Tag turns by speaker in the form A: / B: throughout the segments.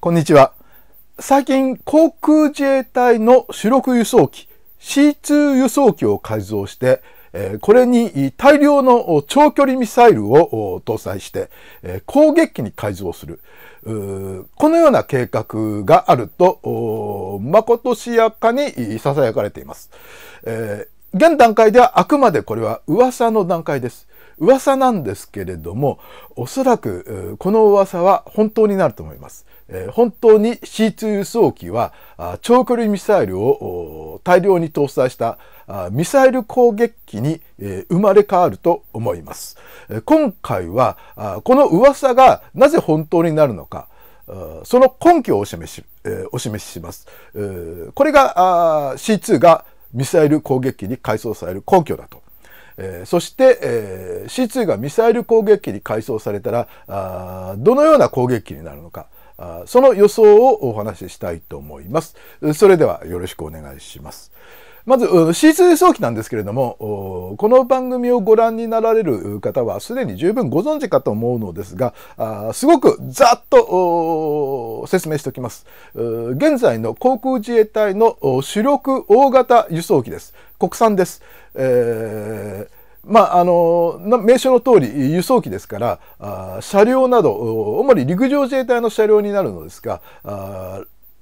A: こんにちは。最近、航空自衛隊の主力輸送機 C2 輸送機を改造して、これに大量の長距離ミサイルを搭載して攻撃機に改造する。このような計画があると、まことしやかに囁かれています。現段階ではあくまでこれは噂の段階です。噂なんですけれども、おそらくこの噂は本当になると思います。本当に C2 輸送機は長距離ミサイルを大量に搭載したミサイル攻撃機に生まれ変わると思います。今回はこの噂がなぜ本当になるのか、その根拠をお示し、お示しします。これが C2 がミサイル攻撃機に改装される根拠だとえー、そして、えー、C2 がミサイル攻撃機に改装されたらあどのような攻撃機になるのかあその予想をお話ししたいと思います。それではよろしくお願いします。まず C2 輸送機なんですけれども、この番組をご覧になられる方はすでに十分ご存知かと思うのですが、すごくざっと説明しておきます。現在の航空自衛隊の主力大型輸送機です。国産です。えー、まあ、あの、名称の通り、輸送機ですから、車両など、主に陸上自衛隊の車両になるのですが、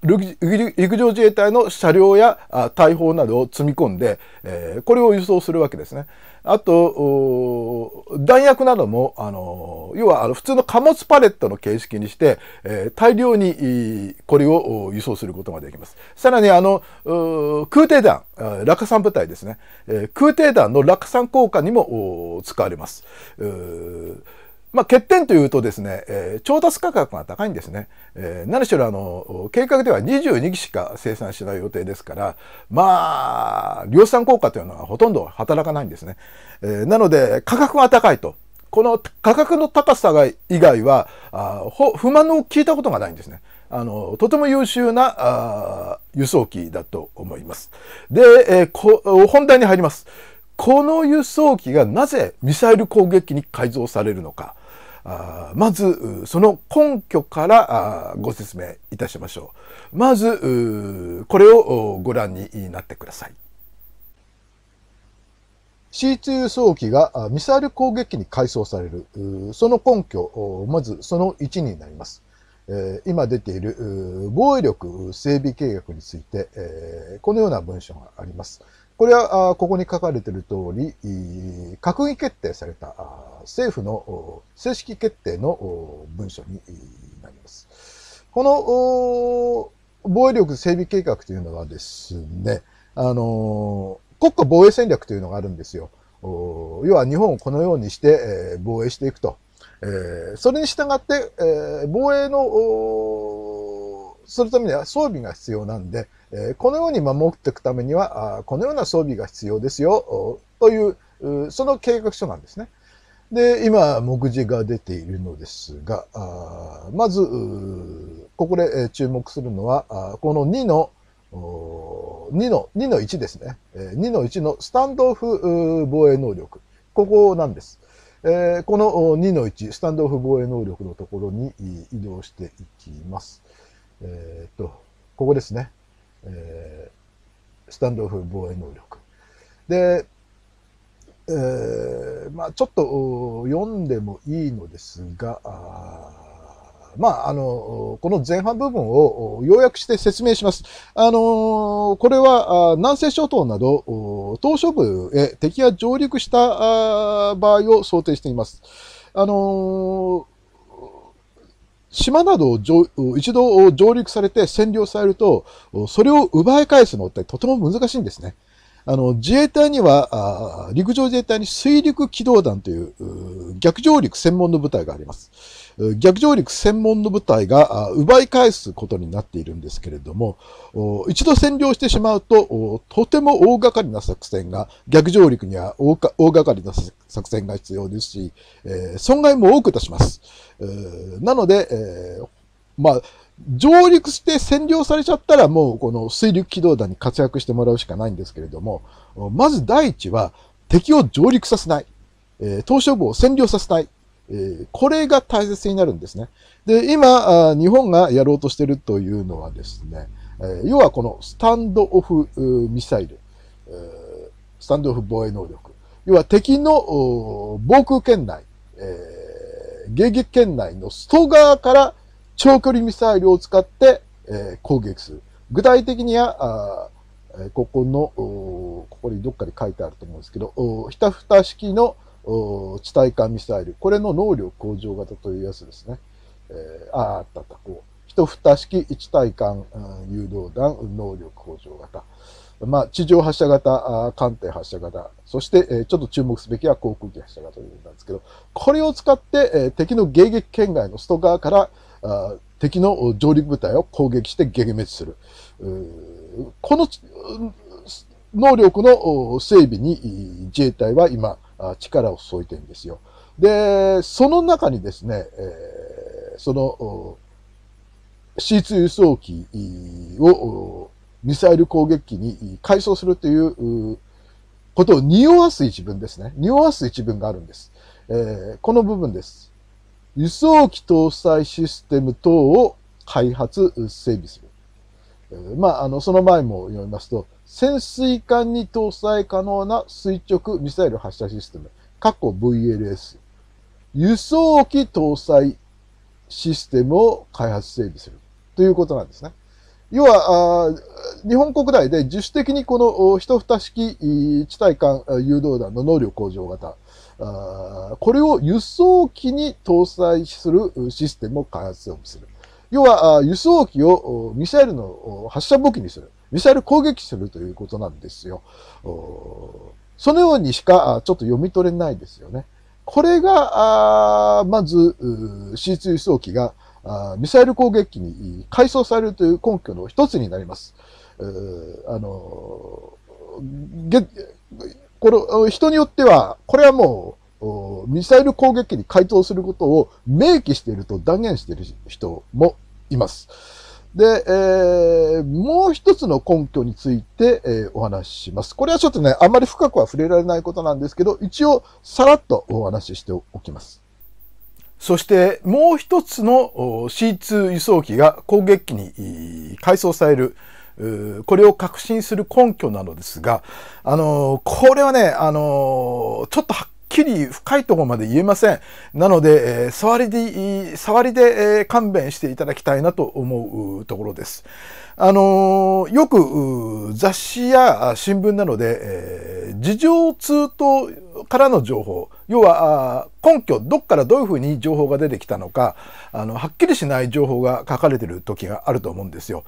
A: 陸上自衛隊の車両や大砲などを積み込んで、えこれを輸送するわけですね。あと、弾薬なども、あの、要はあの普通の貨物パレットの形式にして、えー、大量にこれを輸送することができます。さらに、あの、空挺弾、落下山部隊ですね。えー、空挺弾の落下山効果にも使われます。まあ、欠点というとですね、えー、調達価格が高いんですね。えー、何しろあの、計画では22機しか生産しない予定ですから、まあ、量産効果というのはほとんど働かないんですね。えー、なので、価格が高いと。この価格の高さが以外は、あ不満を聞いたことがないんですね。あの、とても優秀なあ輸送機だと思います。で、えー、こ本題に入ります。この輸送機がなぜミサイル攻撃に改造されるのか。あまずその根拠からご説明いたしましょうまずこれをご覧になってください C2 輸送機がミサイル攻撃機に改装されるその根拠まずその1になります今出ている防衛力整備計画についてこのような文書がありますこれはここに書かれている通り閣議決定された政府の正式決定の文書になります。この防衛力整備計画というのはですね、あの、国家防衛戦略というのがあるんですよ。要は日本をこのようにして防衛していくと。それに従って、防衛の、するためには装備が必要なんで、このように守っていくためには、このような装備が必要ですよ、という、その計画書なんですね。で、今、目次が出ているのですが、まず、ここで注目するのは、この2の、2の、2の1ですね。2の1のスタンドオフ防衛能力。ここなんです。えこの2の1、スタンドオフ防衛能力のところに移動していきます。えっ、ー、と、ここですね。えスタンドオフ防衛能力。で、えまあ、ちょっと読んでもいいのですが、まあ、あの、この前半部分を要約して説明します。あのー、これは南西諸島など、島し部へ敵が上陸した場合を想定しています。あのー島などを一度上陸されて占領されると、それを奪い返すのってとても難しいんですね。あの、自衛隊には、陸上自衛隊に水陸機動団という逆上陸専門の部隊があります。逆上陸専門の部隊が奪い返すことになっているんですけれども、一度占領してしまうと、とても大掛かりな作戦が、逆上陸には大掛かりな作戦が必要ですし、損害も多く出します。なので、まあ、上陸して占領されちゃったらもうこの水陸機動団に活躍してもらうしかないんですけれども、まず第一は敵を上陸させない。えー、東証部を占領させない。えー、これが大切になるんですね。で、今、日本がやろうとしてるというのはですね、えー、要はこのスタンドオフミサイル、えー、スタンドオフ防衛能力。要は敵の防空圏内、えー、迎撃圏内の外側から長距離ミサイルを使って、え攻撃する。具体的には、あここの、ここにどっかで書いてあると思うんですけど、ひたふた式の地対艦ミサイル。これの能力向上型というやつですね。えー、ああったあった、こう。ひふた式一対艦誘導弾能力向上型。まあ、地上発射型、艦艇発射型、そして、えー、ちょっと注目すべきは航空機発射型というなんですけど、これを使って、えー、敵の迎撃圏外の外側から、敵の上陸部隊を攻撃して撃滅する。この能力の整備に自衛隊は今力を注いでるんですよ。で、その中にですね、その C2 輸送機をミサイル攻撃機に改装するということを匂わす一文ですね。匂わす一文があるんです。えこの部分です。輸送機搭載システム等を開発、整備する。まあ、あの、その前も読みますと、潜水艦に搭載可能な垂直ミサイル発射システム、過去 VLS、輸送機搭載システムを開発整備するということなんですね。要は、日本国内で自主的にこの一蓋式地対艦誘導弾の能力向上型、これを輸送機に搭載するシステムを開発する。要は、輸送機をミサイルの発射武器にする。ミサイル攻撃するということなんですよ。そのようにしかちょっと読み取れないですよね。これが、まず、C2 輸送機がミサイル攻撃に改装されるという根拠の一つになります。あのこの人によっては、これはもう、ミサイル攻撃に回答することを明記していると断言している人もいます。で、えー、もう一つの根拠について、えー、お話しします。これはちょっとね、あまり深くは触れられないことなんですけど、一応さらっとお話ししておきます。そしてもう一つの C2 輸送機が攻撃機に改装されるこれを確信する根拠なのですが、あの、これはね、あの、ちょっとはっきり深いところまで言えません。なので、触りで、触りで、勘弁していただきたいなと思うところです。あのー、よく雑誌や新聞などで、えー、事情通とからの情報要は根拠どこからどういうふうに情報が出てきたのかあのはっきりしない情報が書かれてる時があると思うんですよ。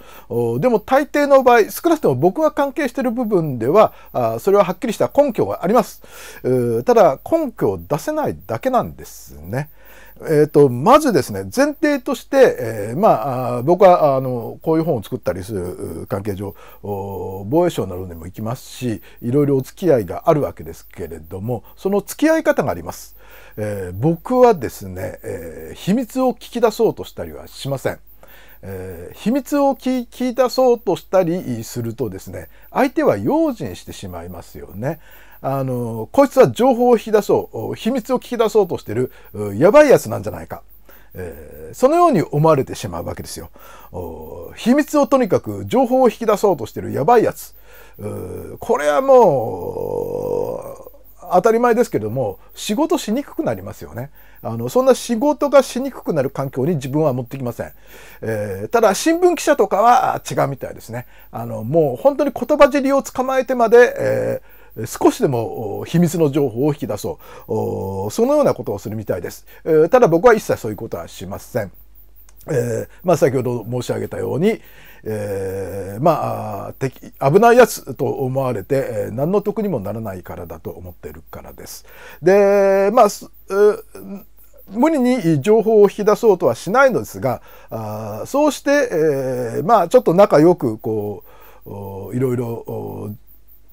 A: でも大抵の場合少なくとも僕が関係してる部分ではあそれははっきりした根拠があります。ただ根拠を出せないだけなんですね。えっ、ー、と、まずですね、前提として、えー、まあ、僕は、あの、こういう本を作ったりする関係上、防衛省などにも行きますし、いろいろお付き合いがあるわけですけれども、その付き合い方があります。えー、僕はですね、えー、秘密を聞き出そうとしたりはしません。えー、秘密を聞き出そうとしたりするとですね相手は用心してしまいますよね。あの、こいつは情報を引き出そう、秘密を聞き出そうとしてる、やばいやつなんじゃないか。えー、そのように思われてしまうわけですよ。秘密をとにかく情報を引き出そうとしてるやばいやつ。これはもう、当たり前ですけども、仕事しにくくなりますよね。あの、そんな仕事がしにくくなる環境に自分は持ってきません。えー、ただ、新聞記者とかは違うみたいですね。あの、もう本当に言葉尻を捕まえてまで、えー少しでも秘密の情報を引き出そう。そのようなことをするみたいです。ただ僕は一切そういうことはしません。えー、まあ先ほど申し上げたように、えー、まあ危ないやつと思われて、え何の得にもならないからだと思っているからです。で、まあ、無理に情報を引き出そうとはしないのですが、あそうして、えー、まあちょっと仲良くこう、いろいろ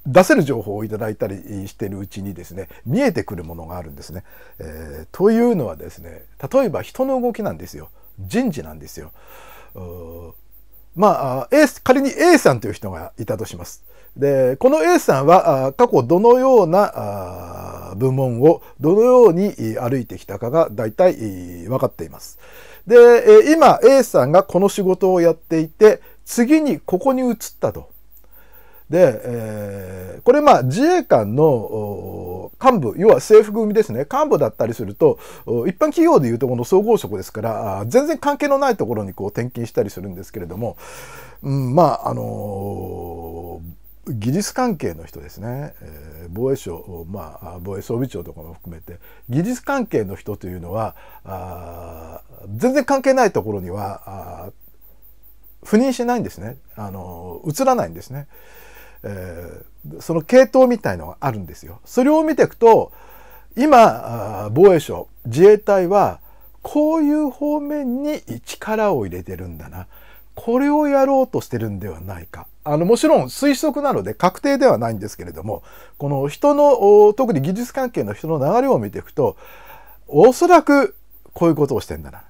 A: 出せる情報をいただいたりしているうちにですね見えてくるものがあるんですね。えー、というのはですね例えば人の動きなんですよ人事なんですよ。まあ、A、仮に A さんという人がいたとします。でこの A さんは過去どのような部門をどのように歩いてきたかが大体分かっています。で今 A さんがこの仕事をやっていて次にここに移ったと。で、えー、これまあ自衛官の幹部要は制服組ですね幹部だったりすると一般企業でいうとこの総合職ですから全然関係のないところにこう転勤したりするんですけれども、うん、まああのー、技術関係の人ですね、えー、防衛省、まあ、防衛装備庁とかも含めて技術関係の人というのはあ全然関係ないところには赴任しないんですねあのー、移らないんですね。えー、その系統みたいのがあるんですよ。それを見ていくと今防衛省自衛隊はこういう方面に力を入れてるんだなこれをやろうとしてるんではないか。あのもちろん推測なので確定ではないんですけれどもこの人の特に技術関係の人の流れを見ていくとおそらくこういうことをしてんだな、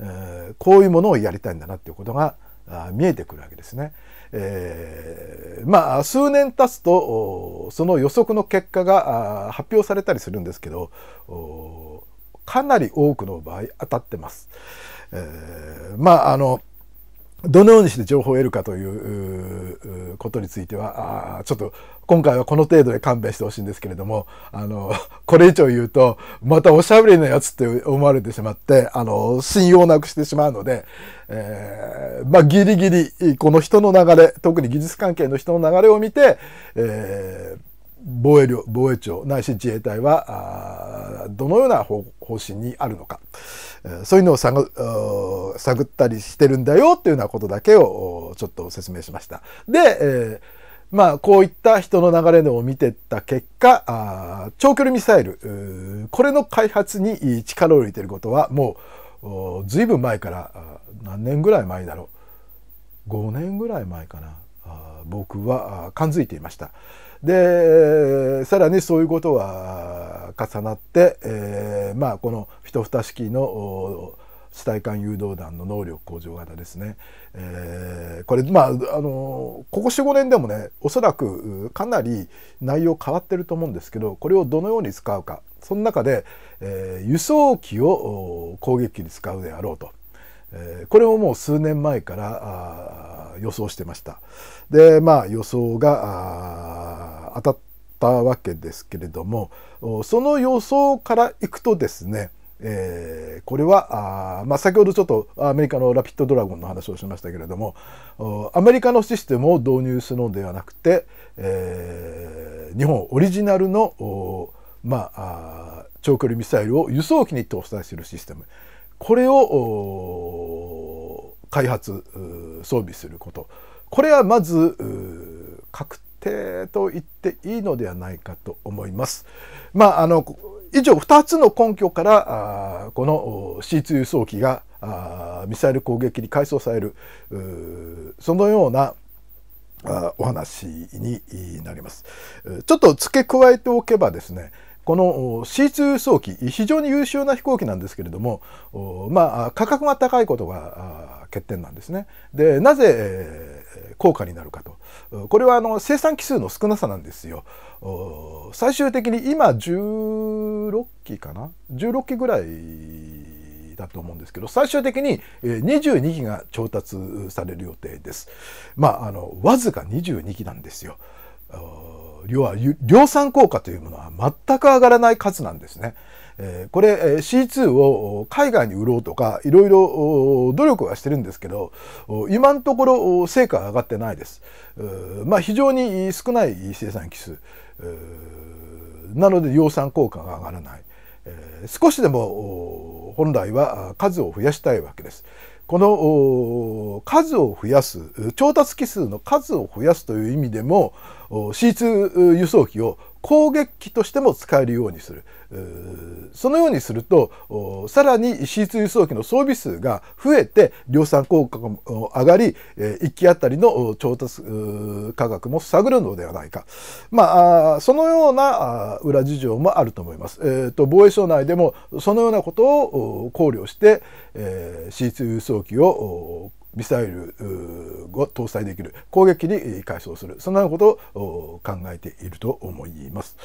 A: えー、こういうものをやりたいんだなっていうことが見えてくるわけですね。えー、まあ数年経つとその予測の結果が発表されたりするんですけどかなり多くの場合当たってます。えー、まああのどのようにして情報を得るかということについては、あちょっと今回はこの程度で勘弁してほしいんですけれども、あの、これ以上言うと、またおしゃべりなやつって思われてしまって、あの、信用なくしてしまうので、えー、まあ、ギリギリ、この人の流れ、特に技術関係の人の流れを見て、えー防衛領防衛庁ないし自衛隊はどのような方針にあるのか、そういうのを探探ったりしてるんだよというようなことだけをちょっと説明しました。で、えー、まあこういった人の流れのを見てった結果長距離ミサイルこれの開発に力を入れてることはもうずいぶん前から何年ぐらい前だろう5年ぐらい前かな僕は感づいていました。でさらにそういうことは重なって、えー、まあこの一二式の地対艦誘導弾の能力向上型ですね、えー、これまああのここ45年でもねおそらくかなり内容変わってると思うんですけどこれをどのように使うかその中で、えー、輸送機を攻撃機に使うであろうと。えこれをもう数年前から予想してました。でまあ予想が当たったわけですけれどもその予想からいくとですねえー、これはあ、まあ、先ほどちょっとアメリカのラピッドドラゴンの話をしましたけれどもアメリカのシステムを導入するのではなくて、えー、日本オリジナルのまあ、長距離ミサイルを輸送機に搭載するシステムこれを開発装備することこれはまず確定と言っていいのではないかと思います。まあ、あの以上2つの根拠からあこの C2 輸送機がミサイル攻撃に改装されるそのようなあお話になります。ちょっと付け加えておけばですねこの C2 輸送機非常に優秀な飛行機なんですけれどもまあ価格が高いことが欠点なんですね。でなぜ効果になるかと。これはあの生産機数の少なさなんですよ。最終的に今16機かな16機ぐらいだと思うんですけど、最終的に22機が調達される予定です。まあ、あの、わずか22機なんですよ。要は、量産効果というものは全く上がらない数なんですね。これ C2 を海外に売ろうとかいろいろ努力はしてるんですけど今のところ成果は上がってないです。まあ、非常に少ない生産機数なので量産効果が上がらない。少しでも本来は数を増やしたいわけです。この数を増やす調達機数の数を増やすという意味でも C2 輸送機を攻撃機としても使えるようにするそのようにするとさらに C2 輸送機の装備数が増えて量産効果も上がり1機当たりの調達価格も下がるのではないかまあそのような裏事情もあると思います、えーと、防衛省内でもそのようなことを考慮して、えー、C2 輸送機をミサイルを搭載できる攻撃に解消するそんなことを考えていると思います。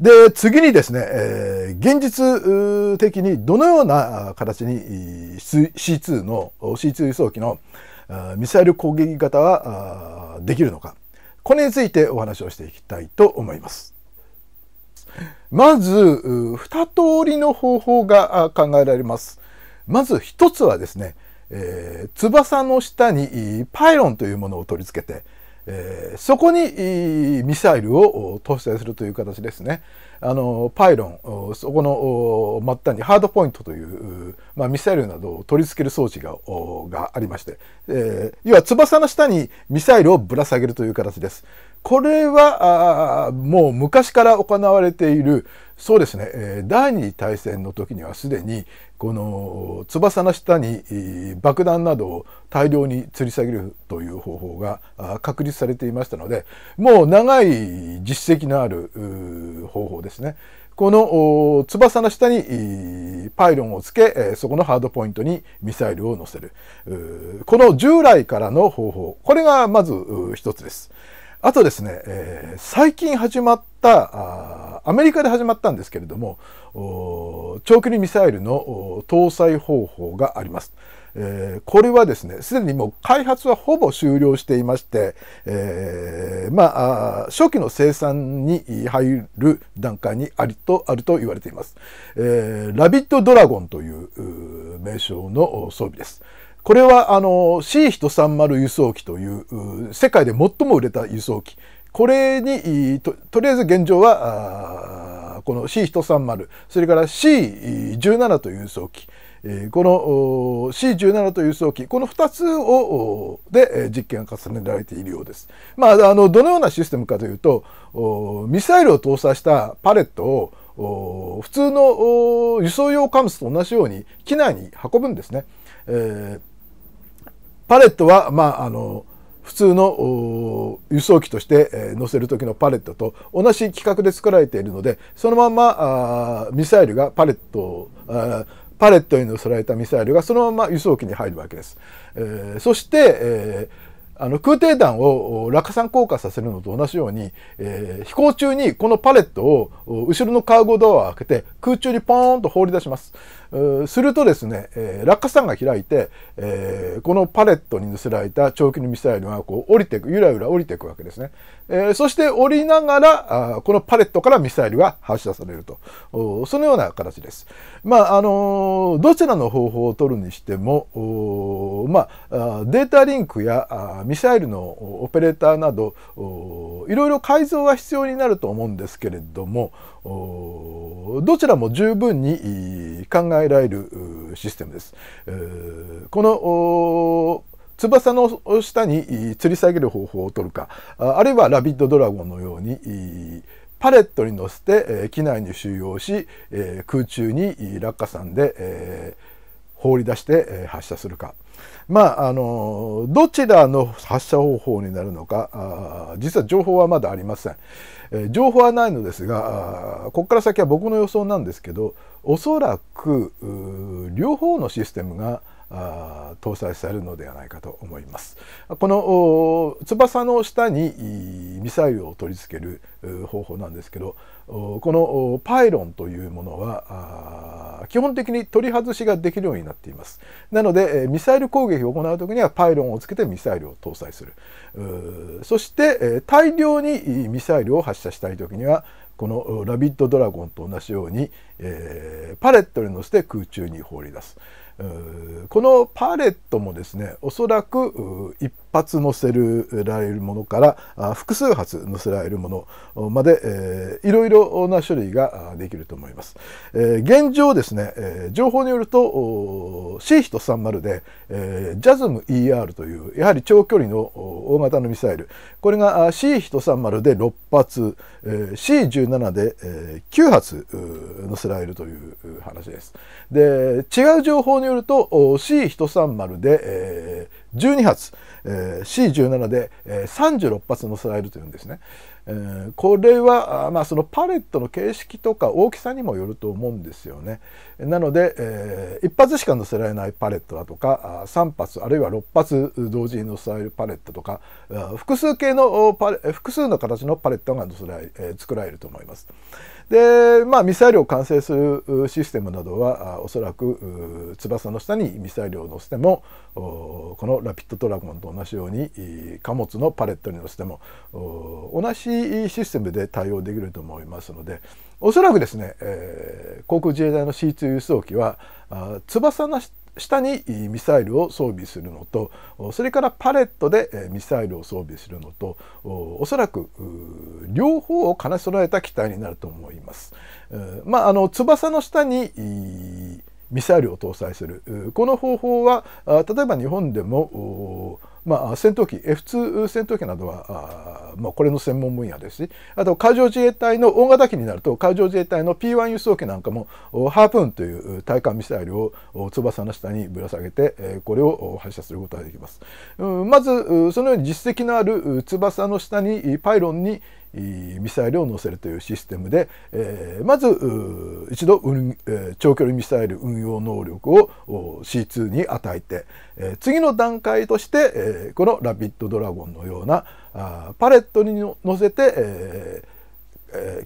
A: で、次にですね、えー、現実的にどのような形に C2 の、C2 輸送機のミサイル攻撃型はできるのか、これについてお話をしていきたいと思います。まず、2通りの方法が考えられます。まず1つはですね、えー、翼の下にパイロンというものを取り付けて、えー、そこにミサイルを搭載するという形ですね。あのパイロンそこの末端にハードポイントという、まあ、ミサイルなどを取り付ける装置ががありまして、えー、要は翼の下にミサイルをぶら下げるという形です。これはあもう昔から行われているそうですね、えー、第二次大戦の時にはすでにこの翼の下に爆弾などを大量に吊り下げるという方法が確立されていましたのでもう長い実績のある方法ですね。この翼の下にパイロンをつけ、そこのハードポイントにミサイルを乗せる。この従来からの方法、これがまず一つです。あとですね、えー、最近始まったあ、アメリカで始まったんですけれども、長距離ミサイルの搭載方法があります。えー、これはですね、すでにもう開発はほぼ終了していまして、えー、まあ、初期の生産に入る段階にありと、あると言われています。えー、ラビットドラゴンという名称の装備です。これはあの C130 輸送機という世界で最も売れた輸送機。これにととりあえず現状はこの C130 それから C17 という輸送機この C17 という輸送機この2つをで実験が重ねられているようです。まあ、あのどのようなシステムかというとミサイルを搭載したパレットを普通の輸送用貨物と同じように機内に運ぶんですね。えーパレットは、まあ、あの、普通の輸送機として載せる時のパレットと同じ規格で作られているのでそのままミサイルがパレットパレットに乗せられたミサイルがそのまま輸送機に入るわけです。えそして、えあの空挺弾を落下降下させるのと同じように、えー、飛行中にこのパレットを後ろのカーゴドアを開けて空中にポーンと放り出します。するとですね、えー、落下傘が開いて、えー、このパレットに載せられた長距離ミサイルがこう降りていく、ゆらゆら降りていくわけですね。えー、そして降りながらあ、このパレットからミサイルが発射されると。そのような形です。まあ、あのどちらの方法を取るにしても、まあ、データリンクやミサイルのオペレーターなどいろいろ改造は必要になると思うんですけれどもどちらも十分に考えられるシステムです。この翼の下に吊り下げる方法を取るかあるいはラビットドラゴンのようにパレットに乗せて機内に収容し空中に落下傘で放り出して発射するかまあ、あの、どちらの発射方法になるのか、実は情報はまだありません。え情報はないのですが、ここから先は僕の予想なんですけど、おそらく、両方のシステムが、搭載されるのではないかと思います。この翼の下にミサイルを取り付ける方法なんですけどこのパイロンというものは基本的に取り外しができるようになっています。なのでミサイル攻撃を行う時にはパイロンをつけてミサイルを搭載するそして大量にミサイルを発射したい時にはこのラビットドラゴンと同じように、えー、パレットに乗せて空中に放り出す。このパレットもですねおそらく一発載せられるものから複数発載せられるものまで、えー、いろいろな種類ができると思います。えー、現状ですね、えー、情報によると C と30で、えー、ジャズム ER というやはり長距離の大型のミサイルこれが C 130で6発、えー、C17 で、えー、9発載せられるという話です。で違う情報によると C130 で、えー12発、えー、C17 で、えー、36発載せられるというんですね。えー、これはまあ、そのパレットの形式とか大きさにもよると思うんですよね。なので、えー、1発しか乗せられないパレットだとか3発あるいは6発同時に乗せられるパレットとか複数形のパレ複数の形のパレットが載せられ、えー、作られると思います。で、まあ、ミサイルを完成するシステムなどはおそらく翼の下にミサイルを載せてもこのラピッドドラゴンと同じように貨物のパレットに載せても同じシステムで対応できると思いますのでおそらくですね、えー、航空自衛隊の C2 輸送機は翼の下下にミサイルを装備するのとそれからパレットでミサイルを装備するのとおそらく両方を兼ね備えた機体になると思います。まあ、あの翼の下にミサイルを搭載するこの方法は例えば日本でもまあ、戦闘機 F2 戦闘機などはあ、まあ、これの専門分野ですしあと海上自衛隊の大型機になると海上自衛隊の P1 輸送機なんかもハープーンという対艦ミサイルを翼の下にぶら下げてこれを発射することができます。まずそのように実績のある翼の下にパイロンにミサイルを載せるというシステムで、えー、まず一度、えー、長距離ミサイル運用能力を C2 に与えて、えー、次の段階として、えー、このラビッドドラゴンのようなあパレットに載せて、えー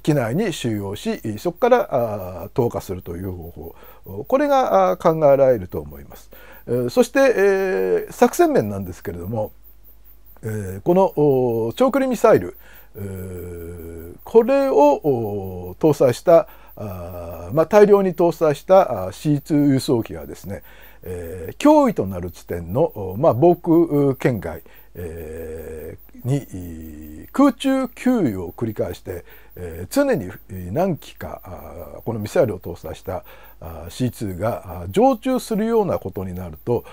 A: 機内に収容しそこから投下するという方法これが考えられると思います。そして、えー、作戦面なんですけれども、えー、この長距離ミサイル、これを搭載したあ、まあ、大量に搭載した C2 輸送機がですね、えー、脅威となる地点の、まあ、防空圏外、えー、に空中給油を繰り返して、え常に何機かこのミサイルを搭載した C2 が常駐するようなことになると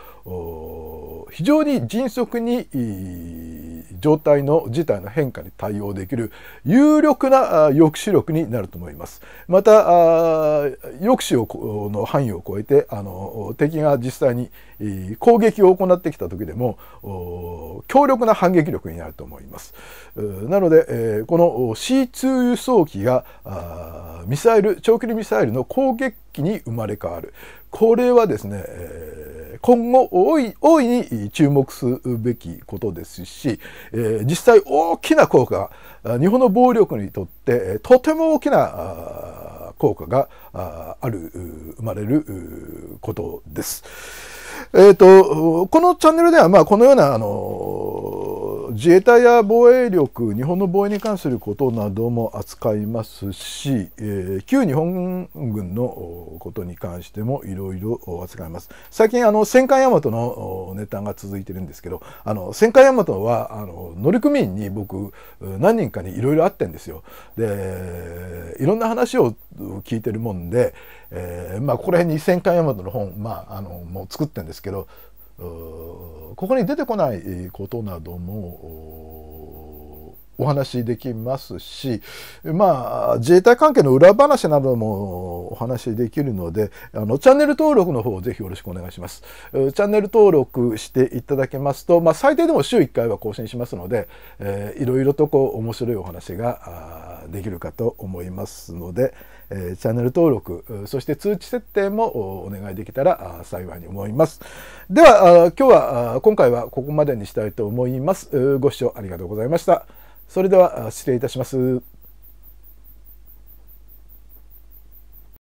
A: 非常に迅速に状態の事態の変化に対応できる有力な抑止力になると思います。また抑止をの範囲を超えてあの敵が実際に攻撃を行ってきた時でも強力な反撃力になると思います。なのでこの C2 輸送機がミサイル長距離ミサイルの攻撃機に生まれ変わるこれはですね、えー、今後大いに注目すべきことですし、えー、実際大きな効果日本の暴力にとってとても大きな効果がある生まれることです。えっ、ー、とこのチャンネルではまあこのようなあの自衛隊や防衛力日本の防衛に関することなども扱いますし、えー、旧日本軍のことに関してもいろいろ扱います最近あの戦艦大和のネタが続いてるんですけどあの戦艦大和はあの乗組員に僕何人かにいろいろ会ってんですよでいろんな話を聞いてるもんで、えー、まあここら辺に戦艦大和の本まああのもう作ってんですけどここに出てこないことなどもお話しできますしまあ自衛隊関係の裏話などもお話しできるのであのチャンネル登録の方ぜひよろしくお願いします。チャンネル登録していただけますと、まあ、最低でも週1回は更新しますので、えー、いろいろとこう面白いお話ができるかと思いますので。えチャンネル登録、そして通知設定もお願いできたら幸いに思います。では、今日は、今回はここまでにしたいと思います。ご視聴ありがとうございました。それでは、失礼いたします。